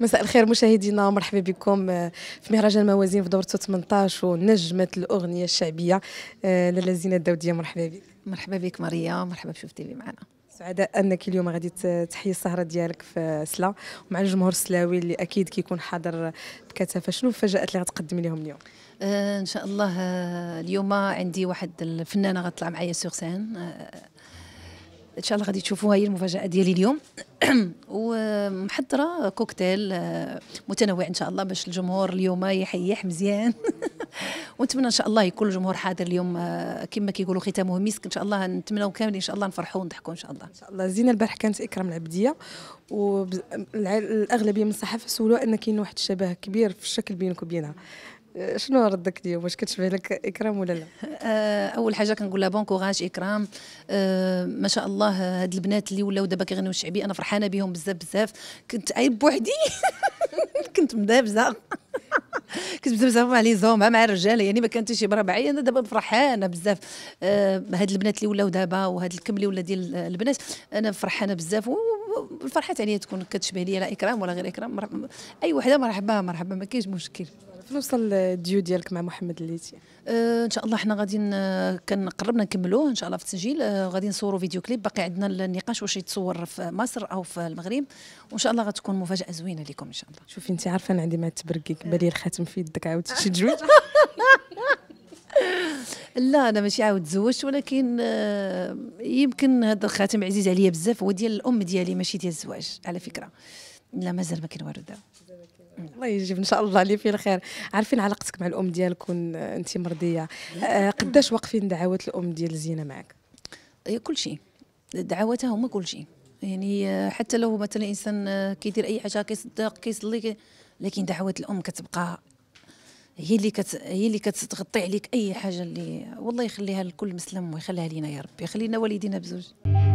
مساء الخير مشاهدينا مرحبا بكم آه، في مهرجان موازين في دورته 18 ونجمة الأغنية الشعبية آه، لالا زينة الدوديه مرحبا بك مرحبا بك ماريا مرحبا بشوف تيفي معنا سعداء انك اليوم غادي تحيي السهره ديالك في سلا ومع الجمهور السلاوي اللي اكيد كيكون حاضر بكثافه شنو المفاجات اللي غتقدمي لهم اليوم آه، ان شاء الله اليوم عندي واحد الفنانه غتطلع معايا سوغ سان ان شاء الله غادي تشوفوها هي المفاجاه ديالي اليوم ومحضره كوكتيل آه، متنوع ان شاء الله باش الجمهور اليوم يحيح مزيان ونتمنى ان شاء الله يكون الجمهور حاضر اليوم آه، كما كيقولوا ختامه مسك ان شاء الله نتمناو كاملين ان شاء الله نفرحوا ونضحكوا ان شاء الله ان شاء الله زينه البارح كانت اكرام العبديه والاغلبيه من الصحافه سولوا ان كاين واحد الشبه كبير في الشكل بينك وبينها شنو ردك اليوم واش كتشبه لك اكرام ولا لا آه، اول حاجه كنقول لها بون كوراج اكرام آه، ما شاء الله هاد البنات اللي ولاو دابا كيغنيو الشعبي انا فرحانه بهم بزاف بزاف كنت عيب بوحدي كنت مدابزه كنت بزاف مع لي زوم مع الرجال يعني ما كانت شي بربعي معايا انا دابا فرحانه بزاف آه، هاد البنات اللي ولاو دابا وهاد الكم اللي ولا ديال البنات انا فرحانه بزاف والفرحه تاعي يعني تكون كتشبه لي لا اكرام ولا غير اكرام اي وحده مرحبا مرحبا ما كاينش مشكل نوصل الديو ديالك مع محمد الليتي آه ان شاء الله حنا غادي كان قربنا نكملوه ان شاء الله في التسجيل آه غادي نصوروا فيديو كليب باقي عندنا النقاش واش يتصور في مصر او في المغرب وان شاء الله غتكون مفاجاه زوينه لكم ان شاء الله شوفي انت عارفه انا عندي ما التبركيك أه. بالي الخاتم في يدك عاود شي لا انا ماشي عاود تزوجت ولكن أه، يمكن هذا الخاتم عزيز عليا بزاف هو ديال الام ديالي ماشي ديال الزواج على فكره لا مازال ما كاين والو دابا الله يجيب ان شاء الله اللي فيه الخير عارفين علاقتك مع الام ديالك وانت مرضيه آه، قداش واقفين دعوات الام ديال زينه معك كل شيء دعواتها هما كل شيء يعني آه، حتى لو مثلا انسان آه، كيدير اي حاجه كيصدق كيصلي لكن دعوات الام كتبقى هي اللي كت... هي اللي كتغطي عليك اي حاجه اللي والله يخليها لكل مسلم ويخليها لينا يا ربي يخلينا والدينا بزوج